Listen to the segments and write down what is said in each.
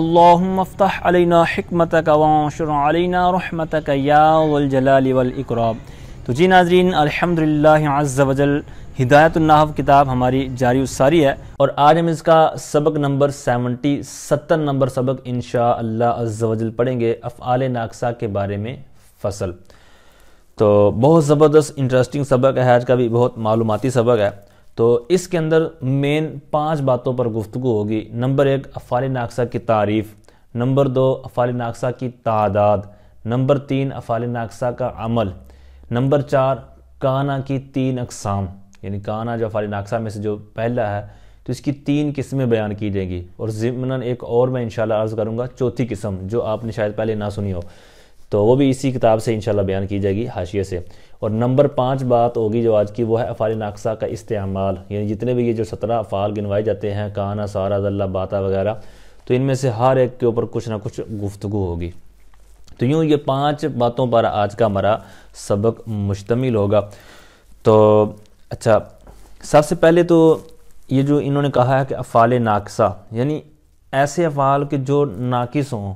अल्लाफ़्तः अलना हमत का वाशरना रहमत का याजलाकराब तो जी नाजरीन अलहमदिल्ला अज़ल हिदायतुल्नाहव किताब हमारी जारी सारी है और आज हम इसका सबक नंबर सेवेंटी सत्तर नंबर सबक इन शाह अल्लाह पढ़ेंगे अफ़ाल नाकसा के बारे में फ़सल तो बहुत ज़बरदस्त इंटरेस्टिंग सबक है आज का भी बहुत मालूमती सबक है तो इसके अंदर मेन पांच बातों पर गुफ्तु होगी नंबर एक अफाल नाकसा की तारीफ़ नंबर दो अफाल नाकसा की तादाद नंबर तीन अफाल नाकसा का अमल नंबर चार काना की तीन अकसाम यानी काना जो अफाल नाकसा में से जो पहला है तो इसकी तीन किस्में बयान की जाएंगी और ज़िमनन एक और मैं इन अर्ज़ करूँगा चौथी किस्म जो आपने शायद पहले ना सुनी हो तो वो भी इसी किताब से इंशाल्लाह बयान की जाएगी हाशिए से और नंबर पाँच बात होगी जो आज की वो है अफ़ाल नाकसा का इस्तेमाल यानी जितने भी ये जो सत्रह अफ़ाल गिनवाए जाते हैं काना सारा जल्ला बाता वगैरह तो इनमें से हर एक के ऊपर कुछ ना कुछ गुफ्तु होगी तो यूँ ये पाँच बातों पर आज का हमारा सबक मुश्तमिल होगा तो अच्छा सबसे पहले तो ये जो इन्होंने कहा है कि अफ़ाल नाकसा यानी ऐसे अफ़ाल के जो नाकिस हों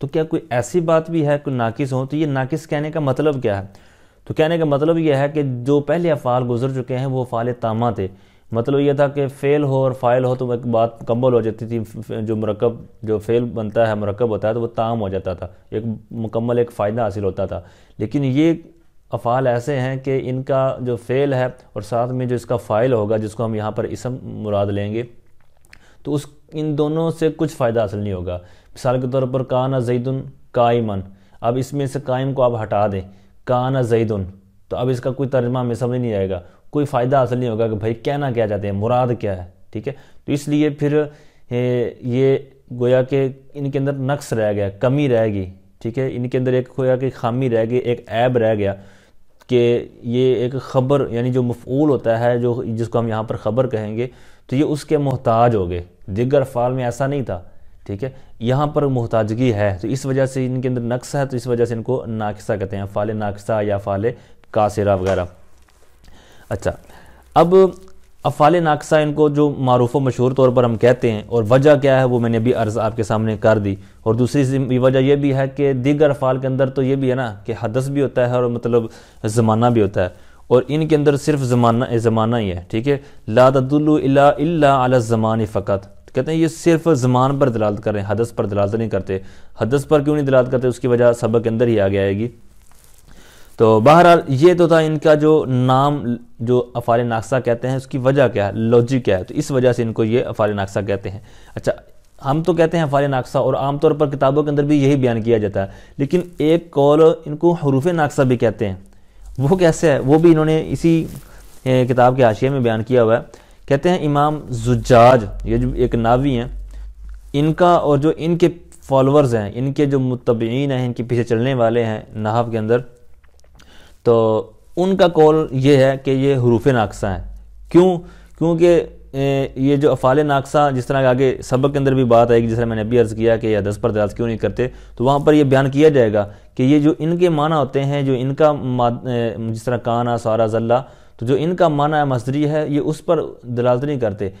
तो क्या कोई ऐसी बात भी है कोई नाकिस हो तो ये नाकिस कहने का मतलब क्या है तो कहने का मतलब यह है कि जो पहले अफ़ाल गुजर चुके हैं वो अफ़ाल तामा थे मतलब ये था कि फ़ेल हो और फ़ाइल हो तो एक बात मुकम्मल हो जाती थी जो मरकब जो फ़ेल बनता है मरकब होता है तो वो ताम हो जाता था एक मुकम्मल एक फ़ायदा हासिल होता था लेकिन ये अफ़ाल ऐसे हैं कि इनका जो फ़ेल है और साथ में जो इसका फ़ाइल होगा जिसको हम यहाँ पर इसम मुराद लेंगे तो उस इन दोनों से कुछ फ़ायदा हासिल नहीं होगा मिसाल के तौर पर काना जईदन कायमन अब इसमें से कायम को आप हटा दें काना जईदन तो अब इसका कोई तर्जमा हमें समझ नहीं आएगा कोई फ़ायदा हासिल नहीं होगा कि भाई कहना क्या चाहते हैं मुराद क्या है ठीक है तो इसलिए फिर ये गोया के इनके अंदर नक्स रह गया कमी रह गई ठीक है इनके अंदर एक गोया की खामी रह गई एक ऐब रह गया कि ये एक ख़बर यानी जो मफूल होता है जो जिसको हम यहाँ पर ख़बर कहेंगे तो ये उसके मोहताज हो गए दिगर फाल में ऐसा नहीं था ठीक है यहाँ पर मोहताजगी है तो इस वजह से इनके अंदर नक्स है तो इस वजह से इनको नाकसा कहते हैं फाले नाकसा या फाले कासरा वगैरह अच्छा अब अफ़ाल नाकसा इनको जो मरूफ़ मशहूर तौर पर हम कहते हैं और वजह क्या है वो मैंने अभी अर्ज़ आपके सामने कर दी और दूसरी वजह यह भी है कि दीगर अफ़ाल के अंदर तो ये भी है ना कि हदस भी होता है और मतलब ज़माना भी होता है और इनके अंदर सिर्फ ज़माना ज़माना ही है ठीक है ला तदुल्ला ज़मान फ़कत कहते हैं ये सिर्फ ज़मान पर दलालत कर रहे हैं हदस पर दलालत तो नहीं करते हदस पर क्यों नहीं दलालत करते उसकी वजह सबक के अंदर ही आ गया आएगी तो बहरहाल ये तो था इनका जो नाम जो अफाल नाक्सा कहते हैं उसकी वजह क्या है लॉजिक क्या है तो इस वजह से इनको ये अफाल नाक्सा कहते हैं अच्छा हम तो कहते हैं अफाल नाक्सा और आमतौर पर किताबों के अंदर भी यही बयान किया जाता है लेकिन एक कौल इनको हरूफ नाक्सा भी कहते हैं वो कैसे है वो भी इन्होंने इसी किताब के हाशिए में बयान किया हुआ है कहते हैं इमाम जुजाज ये जो एक नावी हैं इनका और जो इनके फॉलोअर्स हैं इनके जो मुतबीन हैं इनके पीछे चलने वाले हैं नहाफ के अंदर तो उनका कौल ये है कि ये हरूफ नाकसा हैं क्यों क्योंकि ये जो अफ़ाल नाकसा जिस तरह आगे सबक के अंदर भी बात आएगी जिस तरह मैंने अभी अर्ज़ किया कि यह दस पर दराज क्यों नहीं करते तो वहाँ पर यह बयान किया जाएगा कि ये जो इनके माना होते हैं जो इनका जिस तरह काना सारा जल्ला तो जो इनका माना मसदरी है ये उस पर दलालत नहीं करते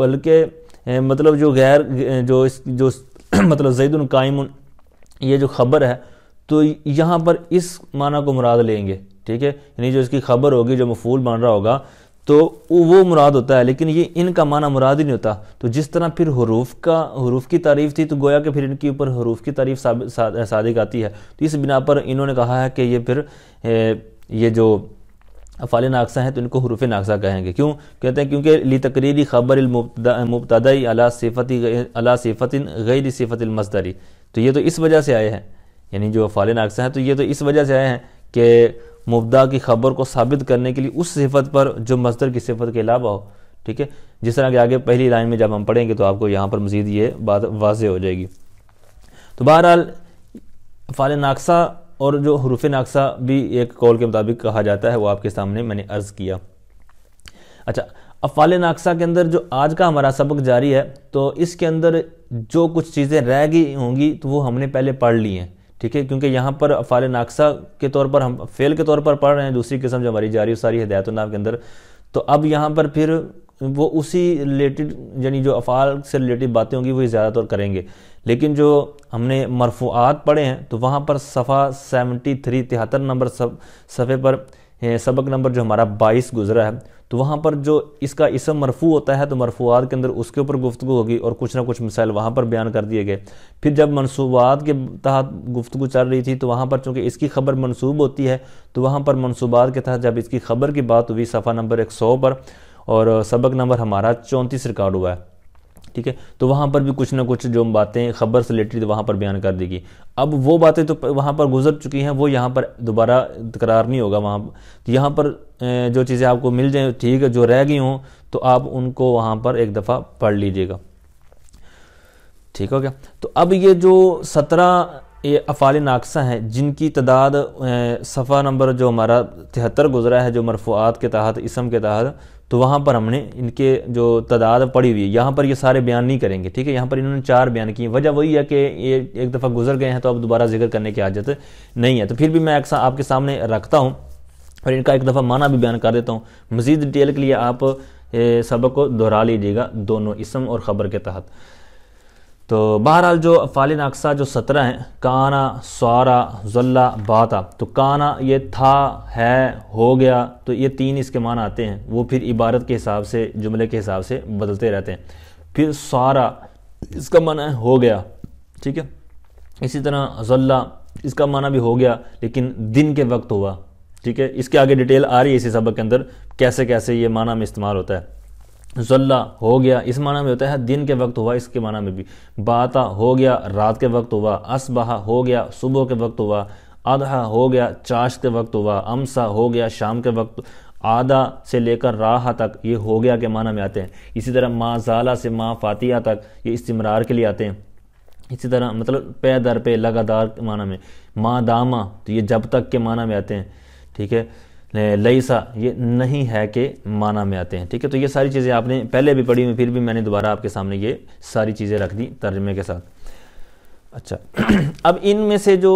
बल्कि मतलब जो गैर जो इस जो मतलब जैदुल कायम ये जो खबर है तो यहाँ पर इस माना को मुराद लेंगे ठीक है यानी जो इसकी खबर होगी जो मफूल बन रहा होगा तो वो मुराद होता है लेकिन ये इनका माना मुराद ही नहीं होता तो जिस तरह फिर हरूफ का हरूफ की तारीफ थी तो गोया कि फिर इनके ऊपर हरूफ की तारीफ सादिक आती है तो इस बिना पर इन्होंने कहा है कि ये फिर ए, ये जो अफ़ाल नाकसा हैं तो इनको हरूफ नाकसा कहेंगे क्यों कहते हैं क्योंकि ली तकरीरी खबर मुबतदाई अला सिफती अला सिफतिन गैर सिफतमसदरी तो ये तो इस वजह से आए हैं यानी जो अफ़ाल नाकसा हैं तो ये तो इस वजह से आए हैं कि मुबदा की खबर को साबित करने के लिए उस सिफत पर जो मजदर की सिफत के अलावा हो ठीक है जिस तरह के आगे पहली लाइन में जब हम पढ़ेंगे तो आपको यहाँ पर मज़ीद ये बात वाज हो जाएगी तो बहरहाल फ़ाल नाकसा और जो हरूफ नाक्सा भी एक कॉल के मुताबिक कहा जाता है वो आपके सामने मैंने अर्ज़ किया अच्छा अफाल नाक्सा के अंदर जो आज का हमारा सबक जारी है तो इसके अंदर जो कुछ चीज़ें रह गई होंगी तो वो हमने पहले पढ़ ली हैं ठीक है क्योंकि यहाँ पर अफाल नाक्सा के तौर पर हम फेल के तौर पर पढ़ रहे हैं दूसरी किस्म जो हमारी जारी सारी हदायत नाम के अंदर तो अब यहाँ पर फिर वो उसी रिलेटेड यानी जो अफ़ाल से रिलेटेड बातें होंगी वही ज़्यादातर करेंगे लेकिन जो हमने मरफूआत पढ़े हैं तो वहाँ पर सफ़ा सेवेंटी थ्री तिहत्तर नंबर सब सफ़े पर सबक नंबर जो हमारा बाईस गुजरा है तो वहाँ पर जो इसका इसम मरफू होता है तो मरफूआत के अंदर उसके ऊपर गुफ्तु होगी और कुछ ना कुछ मिसाइल वहाँ पर बयान कर दिए गए फिर जब मनसूबात के तहत गुफ्तु चल रही थी तो वहाँ पर चूँकि इसकी खबर मनसूब होती है तो वहाँ पर मनसूबात के तहत जब इसकी खबर की बात हुई सफ़ा नंबर एक सौ पर और सबक नंबर हमारा चौंतीस रिकॉर्ड हुआ है ठीक है तो वहाँ पर भी कुछ ना कुछ जो बातें खबर से रिलेटेड वहाँ पर बयान कर देगी अब वो बातें तो वहाँ पर गुजर चुकी हैं वो यहाँ पर दोबारा तकरार नहीं होगा वहाँ तो यहाँ पर जो चीज़ें आपको मिल जाए ठीक है जो रह गई हों तो आप उनको वहाँ पर एक दफ़ा पढ़ लीजिएगा ठीक हो गया तो अब ये जो सत्रह ये अफाल नाकसा हैं जिनकी तादाद सफ़ा नंबर जो हमारा तिहत्तर गुजरा है जो मरफूआत के तहत इसम के तहत तो वहाँ पर हमने इनके जो तादाद पड़ी हुई है यहाँ पर ये सारे बयान नहीं करेंगे ठीक है यहाँ पर इन्होंने चार बयान किए वजह वही है कि ये एक दफ़ा गुजर गए हैं तो अब दोबारा जिक्र करने की आदत नहीं है तो फिर भी मैं एक सा, आपके सामने रखता हूँ और इनका एक दफ़ा माना भी बयान कर देता हूँ मज़ीद डिटेल के लिए आप सबक को दोहरा लीजिएगा दोनों इसम और ख़बर के तहत तो बहरहाल जो फ़ालिन अक्सा जो सत्रह हैं काना सारा जल्ला बाता तो काना ये था है हो गया तो ये तीन इसके मान आते हैं वो फिर इबारत के हिसाब से जुमले के हिसाब से बदलते रहते हैं फिर सारा इसका माना है हो गया ठीक है इसी तरह जल्ला इसका माना भी हो गया लेकिन दिन के वक्त हुआ ठीक है इसके आगे डिटेल आ रही है इसी सबक के अंदर कैसे कैसे ये माना में इस्तेमाल होता है जल्ला हो गया इस माना में होता है दिन के वक्त हुआ इसके माना में भी बाता हो गया रात के वक्त हुआ असबहा हो गया सुबह के वक्त हुआ अदहा हो गया चाश के वक्त हुआ अमसा हो गया शाम के वक्त आधा से लेकर राह तक ये हो गया के माना में आते हैं इसी तरह माँ जाला से माँ फातिया तक ये इस्तेमरार के लिए आते हैं इसी तरह मतलब पे दर पे लगातार के माना में माँ दामा तो ये जब तक के माना में आते हैं ठीक है लईसा ये नहीं है के माना में आते हैं ठीक है तो ये सारी चीज़ें आपने पहले भी पढ़ी हुई फिर भी मैंने दोबारा आपके सामने ये सारी चीज़ें रख दी तर्जमे के साथ अच्छा अब इनमें से जो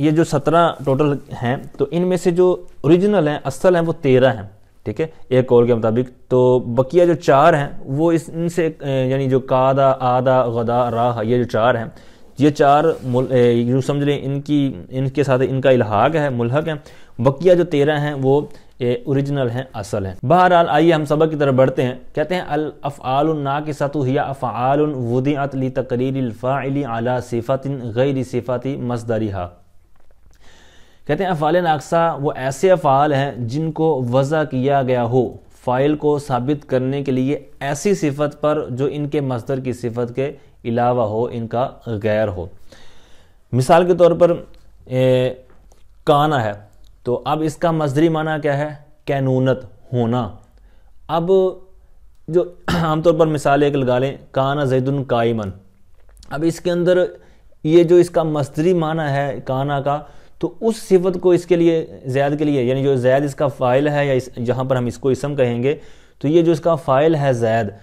ये जो सत्रह टोटल हैं तो इनमें से जो ओरिजिनल हैं असल हैं वो तेरह हैं ठीक है एक और के मुताबिक तो बकिया जो चार हैं वो इस इनसे यानी जो कादा आदा गदा राह ये जो चार हैं ये चार यूँ समझ लें इनकी इनके साथ इनका इलाहाक है मुलहक है बकिया जो तेरह हैं वो ये ओरिजिनल हैं असल हैं बहरहाल आइए हम सबक की तरफ बढ़ते हैं कहते हैं अल अफ़ाल ना के सतु हिया अफ़ाल वदीत अतली तकरीर फ़ाली अला सिफ़त गैर सिफ़ाती हा कहते हैं अफ़ाल नाकसा वो ऐसे अफ़ाल हैं जिनको वज़ा किया गया हो फ़ाइल को साबित करने के लिए ऐसी सिफत पर जो इनके मजदर की सिफत के अलावा हो इनका गैर हो मिसाल के तौर पर ए, काना है तो अब इसका मजरी माना क्या है कैनूनत होना अब जो आमतौर पर मिसाल एक लगा लें काना जैदन कायमन अब इसके अंदर ये जो इसका मजरी माना है काना का तो उस सिफत को इसके लिए जैद के लिए यानी जो जैद इसका फ़ाइल है या इस जहाँ पर हम इसको इसम कहेंगे तो ये जो इसका फ़ाइल है जैद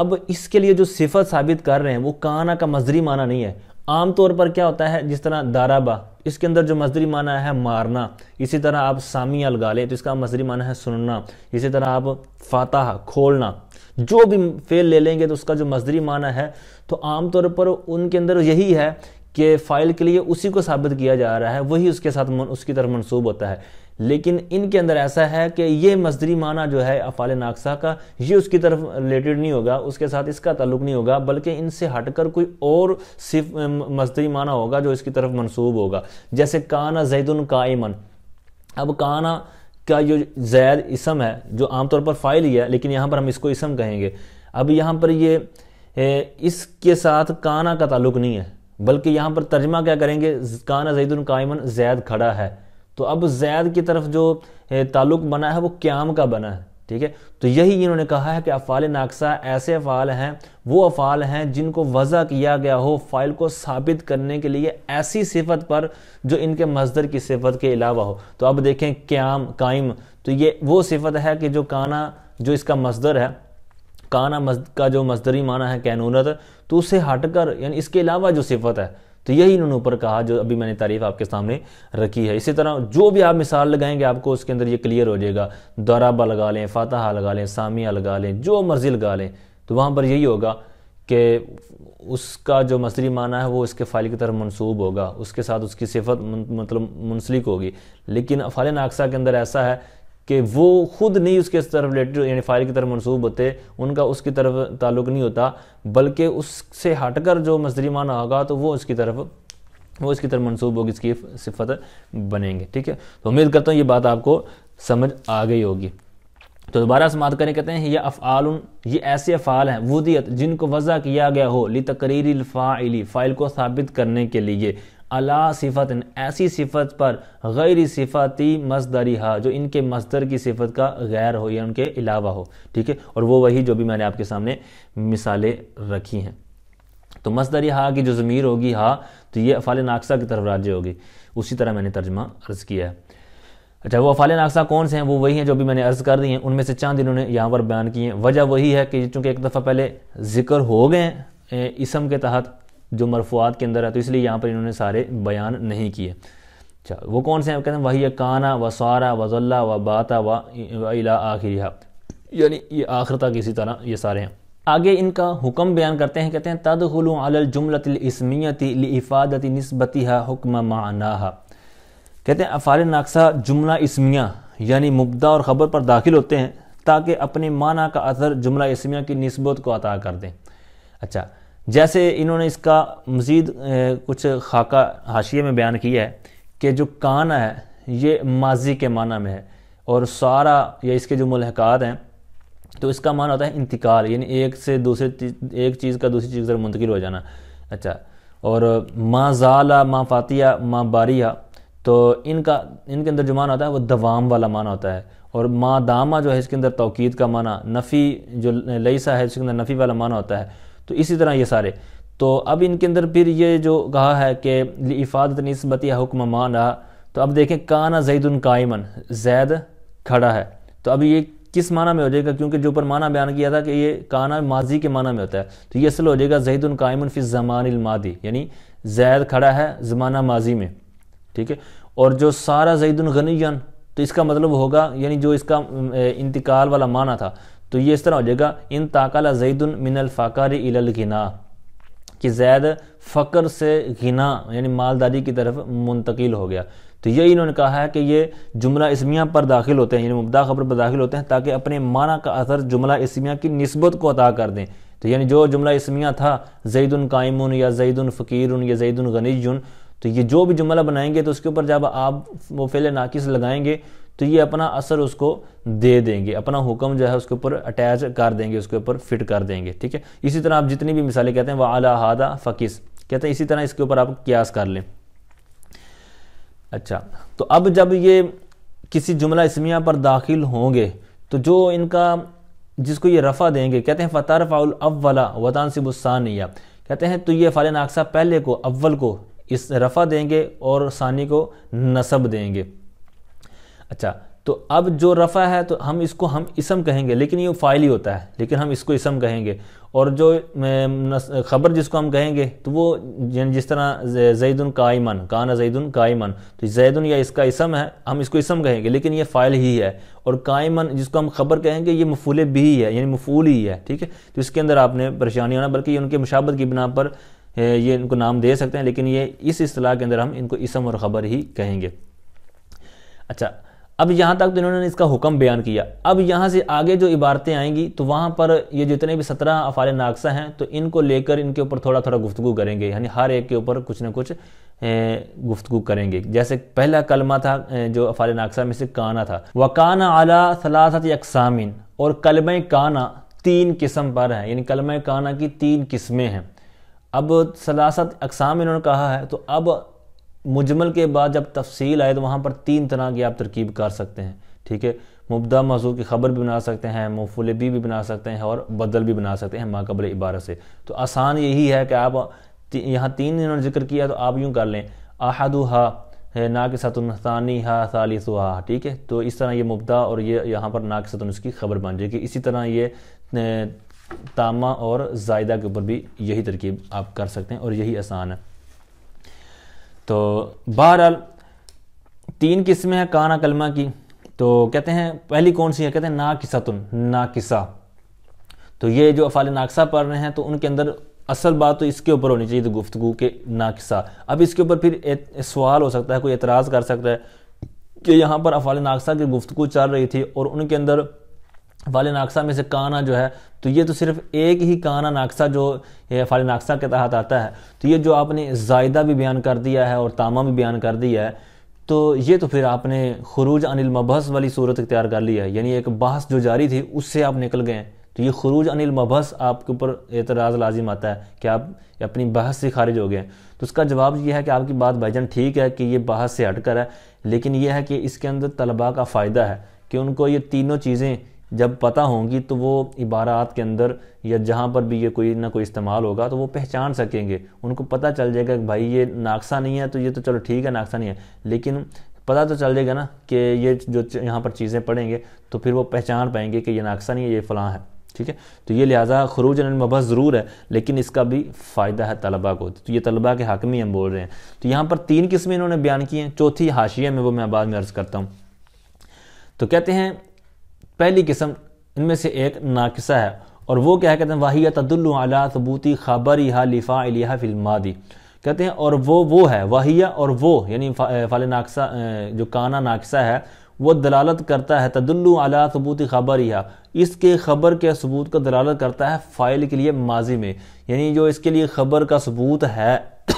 अब इसके लिए जो सिफत साबित कर रहे हैं वो काना का मजरी माना नहीं है आमतौर पर क्या होता है जिस तरह दाराबा इसके अंदर जो मजदरी माना है मारना इसी तरह आप सामिया लगा लें तो इसका मजदरी माना है सुनना इसी तरह आप फातह खोलना जो भी फेल ले लेंगे तो उसका जो मजदरी माना है तो आमतौर पर उनके अंदर यही है कि फ़ाइल के लिए उसी को साबित किया जा रहा है वही उसके साथ उसकी तरफ मनसूब होता है लेकिन इनके अंदर ऐसा है कि ये मजदरी माना जो है अफाल नाकसा का ये उसकी तरफ रिलेटेड नहीं होगा उसके साथ इसका ताल्लुक नहीं होगा बल्कि इनसे हटकर कोई और सिर्फ मजदरी माना होगा जो इसकी तरफ मनसूब होगा जैसे काना जैदन कायमन अब काना का जो जैद इसम है जो आमतौर पर फाइल ही है लेकिन यहाँ पर हम इसको इसम कहेंगे अब यहाँ पर ये इसके साथ काना का ताल्लुक नहीं है बल्कि यहाँ पर तर्जमा क्या करेंगे काना जैदन कायमन जैद खड़ा है तो अब जैद की तरफ जो ताल्लुक बना है वो क्याम का बना है ठीक है तो यही इन्होंने कहा है कि अफ़ाल नाकसा ऐसे अफ़ाल हैं वो अफ़ाल हैं जिनको वज़ा किया गया हो फ़ाइल को साबित करने के लिए ऐसी सिफत पर जो इनके मजदर की सिफत के अलावा हो तो अब देखें क्याम कायम तो ये वो सिफत है कि जो काना जो इसका मजदर है काना मजद का जो मजदरी माना है कैनूनत तो उसे हटकर यानी इसके अलावा जो सिफत है तो यही इन्होंने ऊपर कहा जो अभी मैंने तारीफ आपके सामने रखी है इसी तरह जो भी आप मिसाल लगाएंगे आपको उसके अंदर ये क्लियर हो जाएगा दराबा लगा लें फातहा लगा लें सामिया लगा लें जो मर्जी लगा लें तो वहाँ पर यही होगा कि उसका जो मसरी माना है वो इसके फ़ाइल की तरफ मनसूब होगा उसके साथ उसकी सिफत मतलब मुंसलिक होगी लेकिन फ़ाल नाकसा के अंदर ऐसा है कि वो खुद नहीं उसके तरफ रिलेटेड यानी फाइल की तरफ मनसूब होते उनका उसकी तरफ ताल्लुक नहीं होता बल्कि उससे हटकर जो मजरी माना होगा तो वो उसकी तरफ वो उसकी तरफ मनसूब होगी इसकी सिफत बनेंगे ठीक है तो उम्मीद करता हूँ ये बात आपको समझ आ गई होगी तो दोबारा समात करें कहते हैं यह अफ़ाल ये ऐसे अफ़ाल हैं वदियत जिनको वज़ा किया गया हो ली तकरीरी फ़ाइली फ़ाइल को साबित करने के लिए अला सिफत ऐसी सिफत पर गैर सिफाती मजदरी हा जो इनके मजदर की सिफत का गैर हो या उनके अलावा हो ठीक है और वो वही जो भी मैंने आपके सामने मिसालें रखी हैं तो मजदरी हा की जो ज़मीर होगी हा तो ये अफ़ाल नाकसा की तरफ राज्य होगी उसी तरह मैंने तर्जमा अर्ज़ किया है अच्छा वो अफ़ाल नाकसा कौन से हैं वो वही हैं जो भी मैंने अर्ज़ कर दी हैं उनमें से चंद इन्होंने यहाँ पर बयान किए हैं वजह वही है कि चूँकि एक दफ़ा पहले जिक्र हो गए इसम के तहत जो मरफूआत के अंदर है तो इसलिए यहाँ पर इन्होंने सारे बयान नहीं किए अच्छा वो कौन से हैं कहते हैं वही काना व सारा वजल्ला व बाता व इला यानी ये आखिर तक इसी तरह ये सारे हैं आगे इनका हुक्म बयान करते हैं कहते हैं तद तदखलू अलजुमलतलस्मियती लिफादती नस्बती हुक्म माना कहते हैं अफ़ाल नाकसा जुमला इसमिया यानी मुबदा और ख़बर पर दाखिल होते हैं ताकि अपने माना का असर जुमला इसमिया की नस्बत को अता कर दें अच्छा जैसे इन्होंने इसका मज़ीद कुछ खाका हाशिए में बयान किया है कि जो काना है ये माजी के माना में है और सारा या इसके जो मुलहकात हैं तो इसका माना होता है इंतकाल यानी एक से दूसरे एक चीज़ का दूसरी चीज़ तरफ मुंतकिल हो जाना अच्छा और माँ ज़ाला माँ फ़ातिया माँ बारिया तो इनका इनके अंदर जो माना होता है वो दवाम वाला माना होता है और माँ दामा जो है इसके अंदर तोकीद का माना नफ़ी जो लईसा है इसके अंदर नफ़ी वाला माना होता है तो इसी तरह ये सारे तो अब इनके अंदर फिर ये जो कहा है कि इफ़ादत नस्बत या हुक्म माना तो अब देखें काना जैदन कायमन जैद खड़ा है तो अब ये किस माना में हो जाएगा क्योंकि जो ऊपर माना बयान किया था कि ये काना माजी के माना में होता है तो ये असल हो जाएगा जैदन कायमन फिर जमान यानी जैद खड़ा है ज़माना माजी में ठीक है और जो सारा जैदन तो इसका मतलब होगा यानी जो इसका इंतकाल वाला माना था तो ये इस तरह हो जाएगा इन ताकला जैदुल मिनल फ़ाकारी इलल गिना कि जैद फकर से गिना यानी मालदारी की तरफ मुंतकिल हो गया तो यही इन्होंने कहा है कि ये जुमला इसमिया पर दाखिल होते हैं यानी मुबदा खबर पर दाखिल होते हैं ताकि अपने माना का असर जुमला इसमिया की नस्बत को अदा कर दें तो यानी जो जुमला इसमिया था जैदुल कायमुन या जैदुल फ़कीर या जैदुल गनीजुन तो ये जो भी जुमला बनाएंगे तो उसके ऊपर जब आप वो फेले नाकिस लगाएंगे तो ये अपना असर उसको दे देंगे अपना हुक्म जो है उसके ऊपर अटैच कर देंगे उसके ऊपर फिट कर देंगे ठीक है इसी तरह आप जितनी भी मिसालें कहते हैं वह आला हादा फ़कीस कहते हैं इसी तरह इसके ऊपर आप क्यास कर लें अच्छा तो अब जब ये किसी जुमला इसमिया पर दाखिल होंगे तो जो इनका जिसको ये रफ़ा देंगे कहते हैं फ़तार फ़ाउल अव्वला वतान सिबुसानिया कहते हैं तो ये फ़ाल नाकसा पहले को अव्वल को इस रफ़ा देंगे और सानी को नसब देंगे अच्छा तो अब जो रफ़ा है तो हम इसको हम इसम कहेंगे लेकिन ये फ़ाइल ही होता है लेकिन हम इसको इसम कहेंगे और जो ख़बर जिसको हम कहेंगे तो वो जिस तरह जैदन कायमन काना जैदन कायमन तो जैदन या इसका इसम है हम इसको इसम कहेंगे लेकिन ये फ़ाइल ही है और कायमन जिसको हम खबर कहेंगे ये मफूल भी ही है यानी मफूल ही है ठीक है तो इसके अंदर आपने परेशानी होना बल्कि उनके मुशाबत की बिना पर ये इनको नाम दे सकते हैं लेकिन ये इस असलाह के अंदर हम इनको इसम और ख़बर ही कहेंगे अच्छा अब यहाँ तक तो इन्होंने इसका हुक्म बयान किया अब यहाँ से आगे जो इबारतें आएंगी तो वहाँ पर ये जितने भी सत्रह अफाल नाकसा हैं तो इनको लेकर इनके ऊपर थोड़ा थोड़ा गुफ्तु करेंगे यानी हर एक के ऊपर कुछ ना कुछ गुफ्तु करेंगे जैसे पहला कलमा था जो अफाल नाकसा में से काना था वकाना आला सलासत यकसामिन और कलम काना तीन किस्म पर हैं यानी कलम काना की तीन किस्में हैं अब सलासत अकसाम इन्होंने कहा है तो अब मुजमल के बाद जब तफसील आए तो वहाँ पर तीन तरह की आप तरकीब कर सकते हैं ठीक है मुबदा मजू की खबर भी बना सकते हैं मफुल भी, भी बना सकते हैं और बदल भी बना सकते हैं माकबल इबारत से तो आसान यही है कि आप ती, यहाँ तीन इन्होंने जिक्र किया तो आप यूँ कर लें है ना के साथ हा सालिस ठीक है तो इस तरह ये मुबदा और ये यहाँ पर ना के साथ उसकी खबर बन जाएगी इसी तरह ये तामा और जायदा के ऊपर भी यही तरकीब आप कर सकते हैं और यही आसान है तो बहरहाल तीन किस्में हैं काना कलमा की तो कहते हैं पहली कौन सी है कहते हैं ना तुन ना किसा तो ये जो अफाल नाकसा पढ़ रहे हैं तो उनके अंदर असल बात तो इसके ऊपर होनी चाहिए तो गुफ्तु के नाकसा अब इसके ऊपर फिर सवाल हो सकता है कोई एतराज़ कर सकता है कि यहाँ पर अफाल नाकसा की गुफ्तु चल रही थी और उनके अंदर वाले नाक्सा में से काना जो है तो ये तो सिर्फ एक ही काना नाक्सा जो फाल नाक्सा के तहत आता है तो ये जो आपने जायदा भी बयान कर दिया है और तामा भी बयान कर दिया है तो ये तो फिर आपने खरूज अनिल मबहस वाली सूरत इख्तियार कर ली है यानी एक बहस जो जारी थी उससे आप निकल गए तो ये खरूज अनिल मबहस आपके ऊपर एतराज़ लाजिम आता है कि आप अपनी बहस से खारिज हो गए तो उसका जवाब ये है कि आपकी बात भाईजान ठीक है कि ये बहस से हटकर है लेकिन यह है कि इसके अंदर तलबा का फ़ायदा है कि उनको ये तीनों चीज़ें जब पता होंगी तो वो इबारात के अंदर या जहाँ पर भी ये कोई ना कोई इस्तेमाल होगा तो वो पहचान सकेंगे उनको पता चल जाएगा कि भाई ये नाक्सा नहीं है तो ये तो चलो ठीक है नाक्सा नहीं है लेकिन पता तो चल जाएगा ना कि ये जो यहाँ पर चीज़ें पढ़ेंगे तो फिर वो पहचान पाएंगे कि ये नाक्सा नहीं है ये फ़लाँ है ठीक है तो ये लिहाजा खरूज मबा ज़रूर है लेकिन इसका भी फ़ायदा है तलबा को तो ये तलबा के हक में हम बोल रहे हैं तो यहाँ पर तीन किस्में इन्होंने बयान की हैं चौथी हाशिए में वो मैं बाद में अर्ज़ करता हूँ तो कहते हैं पहली किस्म इनमें से एक नाकसा है और वो क्या कहते हैं वाहिया तदुल्ला सबूती खबर यहा लिफ़ा लिहा फिल्मादी कहते हैं और वो वो है वाहिया और वो यानी फाल नाकसा जो काना नाकसा है वो दलालत करता है तदुल्लू अला सबूत खबर या इसके खबर के सबूत का दलालत करता है फ़ाइल के लिए माजी में यानी जो इसके लिए खबर का सबूत है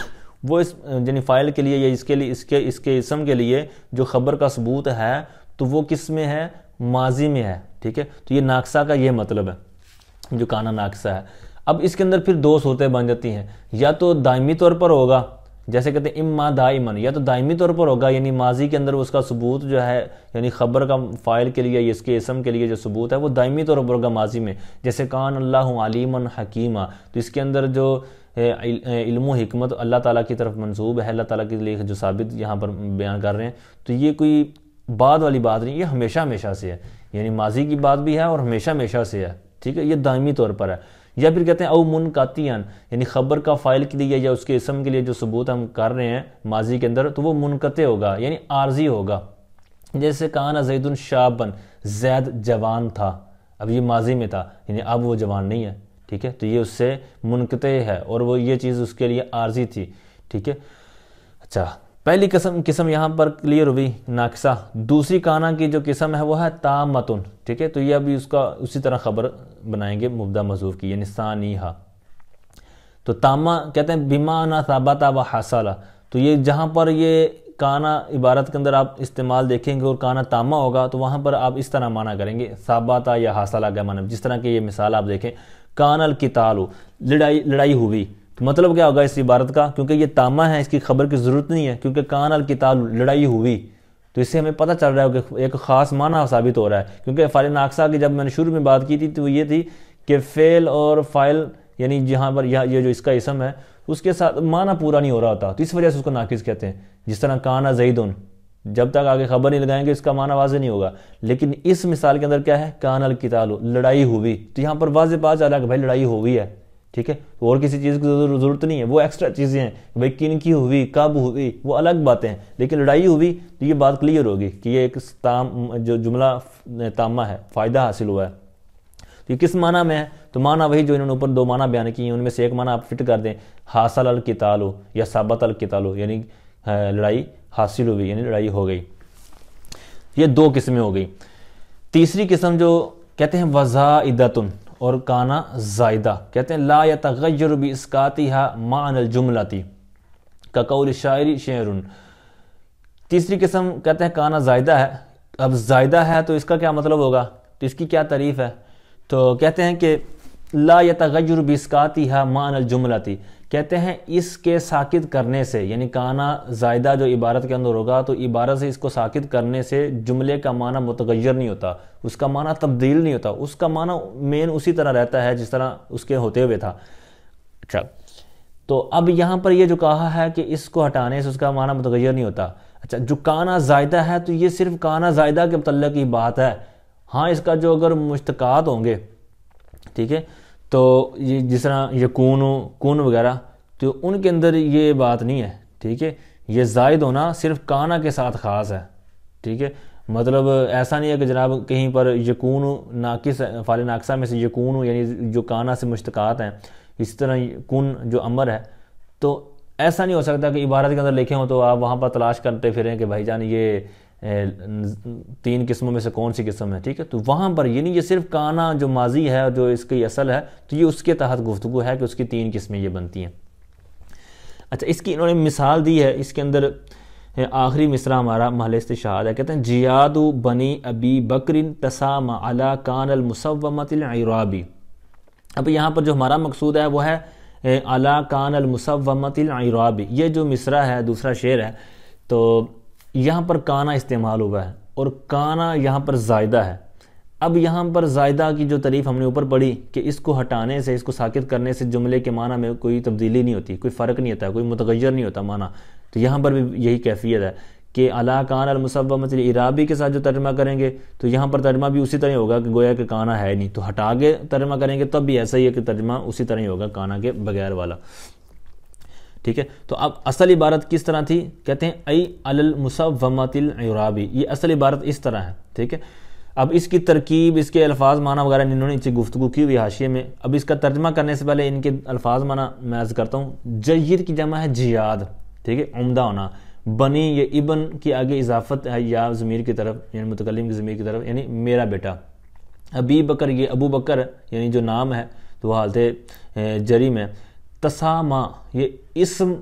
वो इस यानी फ़ाइल के लिए या इसके लिए इसके इसके इसम के लिए जो खबर का सबूत है तो वो किस में है माजी में है ठीक है तो ये नाकसा का ये मतलब है जो काना नाकसा है अब इसके अंदर फिर दो सूरतें बन जाती हैं या तो दायमी तौर पर होगा जैसे कहते हैं इम्मा दाइमन या तो दायमी तौर पर होगा यानी माजी के अंदर उसका सबूत जो है यानी खबर का फ़ाइल के लिए इसके इसम के लिए जो सबूत है वो दायमी तौर पर होगा माजी में जैसे कान अल्लाह आलिमन हकीमा तो इसके अंदर जो इल्म हिकमत अल्लाह ताला की तरफ मंसूब है अल्लाह ताला के लिए जो साबित यहाँ पर बयान कर रहे हैं तो ये कोई बाद वाली बात नहीं ये हमेशा हमेशा से है यानी माजी की बात भी है और हमेशा हमेशा से है ठीक है ये दायमी तौर पर है या फिर कहते हैं अव मुन कातियान यानी खबर का फाइल के लिए या उसके इसम के लिए जो सबूत हम कर रहे हैं माजी के अंदर तो वो मुनकते होगा यानी आर्जी होगा जैसे कहा ना जैदुल शाहबन जैद जवान था अब ये माजी में था यानी अब वो जवान नहीं है ठीक है तो ये उससे मुनकते है और वो ये चीज़ उसके लिए आर्जी थी ठीक है अच्छा पहली किस्म किस्म यहाँ पर क्लियर हुई नाकसा दूसरी काना की जो किस्म है वो है तामतुन ठीक है तो ये अभी उसका उसी तरह खबर बनाएंगे मुबदा मजूफ की यानी सानी हा तो तामा कहते हैं बीमा ना साबाता व हासाला तो ये जहाँ पर ये काना इबारत के अंदर आप इस्तेमाल देखेंगे और काना तामा होगा तो वहाँ पर आप इस तरह माना करेंगे साबाता या हासाला का माना जिस तरह की ये मिसाल आप देखें कानल कितालू लड़ाई लड़ाई हुई तो मतलब क्या होगा इस इबारत का क्योंकि ये तामा है इसकी खबर की ज़रूरत नहीं है क्योंकि कान अल किताब लड़ाई हुई तो इससे हमें पता चल रहा है कि एक ख़ास माना साबित हो रहा है क्योंकि फ़ाइल नाकसा की जब मैंने शुरू में बात की थी तो ये थी कि फ़ेल और फ़ाइल यानी जहाँ पर यह ये जो इसका इसम है उसके साथ माना पूरा नहीं हो रहा होता तो इस वजह से उसको नाकिस कहते हैं जिस तरह काना जईदन जब तक आगे खबर नहीं लगाएंगे इसका माना वाजे नहीं होगा लेकिन इस मिसाल के अंदर क्या है कान अल किताल लड़ाई हुई तो यहाँ पर वाजे पा जा रहा है कि भाई लड़ाई हुई है ठीक है तो और किसी चीज़ की ज़रूरत नहीं है वो एक्स्ट्रा चीज़ें हैं भाई किन की हुई कब हुई वो अलग बातें हैं लेकिन लड़ाई हुई तो ये बात क्लियर होगी कि ये एक ताम जो जुमला तामा है फ़ायदा हासिल हुआ है तो ये किस माना में है तो माना वही जो इन्होंने ऊपर दो माना बयान किए हैं उनमें से एक माना आप फिट कर दें हासिल अल हो या साबत अल हो यानी लड़ाई हासिल हुई यानी लड़ाई हो गई ये दो किस्में हो गई तीसरी किस्म जो कहते हैं वज़ा इदातुन और काना जायदा कहते हैं ला या तगयरबी इसकाती हा मान जुमलाती ककौल शायरी शेर तीसरी किस्म कहते हैं काना जायदा है अब जायदा है तो इसका क्या मतलब होगा तो इसकी क्या तारीफ है तो कहते हैं कि ला या भी इसकाती हा मान जुमलाती कहते हैं इसके साकित करने से यानी काना जायदा जो इबारत के अंदर होगा तो इबारत से इसको साकित करने से जुमले का माना मुतगैर नहीं होता उसका माना तब्दील नहीं होता उसका माना मेन उसी तरह रहता है जिस तरह उसके होते हुए था अच्छा तो अब यहाँ पर ये जो कहा है कि इसको हटाने से उसका माना मतगैर नहीं होता अच्छा जो काना जायदा है तो ये सिर्फ काना जायदा के मतलब की बात है हाँ इसका जो अगर मुश्तक होंगे ठीक है तो ये जिस तरह ये कून कून वगैरह तो उनके अंदर ये बात नहीं है ठीक है ये जायद होना सिर्फ काना के साथ ख़ास है ठीक है मतलब ऐसा नहीं है कि जनाब कहीं पर यकून नाकिस फाल नाकसा में से यकून यानी जो काना से मुश्तक़ात हैं इसी तरह कन जो अमर है तो ऐसा नहीं हो सकता कि इबारत के अंदर लिखे हों तो आप वहाँ पर तलाश करते फिरें कि भाई जान ये तीन किस्मों में से कौन सी किस्म है ठीक है तो वहाँ पर यानी ये सिर्फ काना जो माजी है जो इसकी असल है तो ये उसके तहत गुफ्तु है कि उसकी तीन किस्में ये बनती हैं अच्छा इसकी इन्होंने मिसाल दी है इसके अंदर आखिरी मिसरा हमारा महल इस्ताद है कहते हैं जियादु बनी अबी बकरिन तसाम अला कान अलमसवमतराबी अब यहाँ पर जो हमारा मकसूद है वो है अला कान अलमसवमतराबी ये जो मिसरा है दूसरा शेर है तो यहाँ पर काना इस्तेमाल हुआ है और काना यहाँ पर जायदा है अब यहाँ पर जायदा की जो तरीफ़ हमने ऊपर पढ़ी कि इसको हटाने से इसको साकित करने से जुमले के माना में कोई तब्दीली नहीं होती कोई फ़र्क नहीं होता कोई मुतगैर नहीं होता माना तो यहाँ पर भी यही कैफियत है कि अला कान अलमसबा मतलब इराबी के साथ जो तर्जमा करेंगे तो यहाँ पर तर्जमा भी उसी तरह होगा कि गोया के काना है नहीं तो हटा के तर्जमा करेंगे तब भी ऐसा ही है कि तर्जमा उसी तरह ही होगा काना के बगैर वाला ठीक है तो अब असल इबारत किस तरह थी कहते हैं अई अल मुसवमतिलराबी ये असल इबारत इस तरह है ठीक है अब इसकी तरकीब इसके अल्फाज माना वगैरह इन्होंने इनसे गुफ्तु की हुई हाशिए में अब इसका तर्जमा करने से पहले इनके अल्फाज माना मैं करता हूँ जयद की जमा है जियाद ठीक है उमदा होना बनी ये इबन की आगे इजाफत है या ज़मीर की तरफ यानी मुतकलम की ज़मीर की तरफ यानी मेरा बेटा अबी बकर ये अबू बकर यानी जो नाम है तो वह हालत जरी में तसामा ये इसम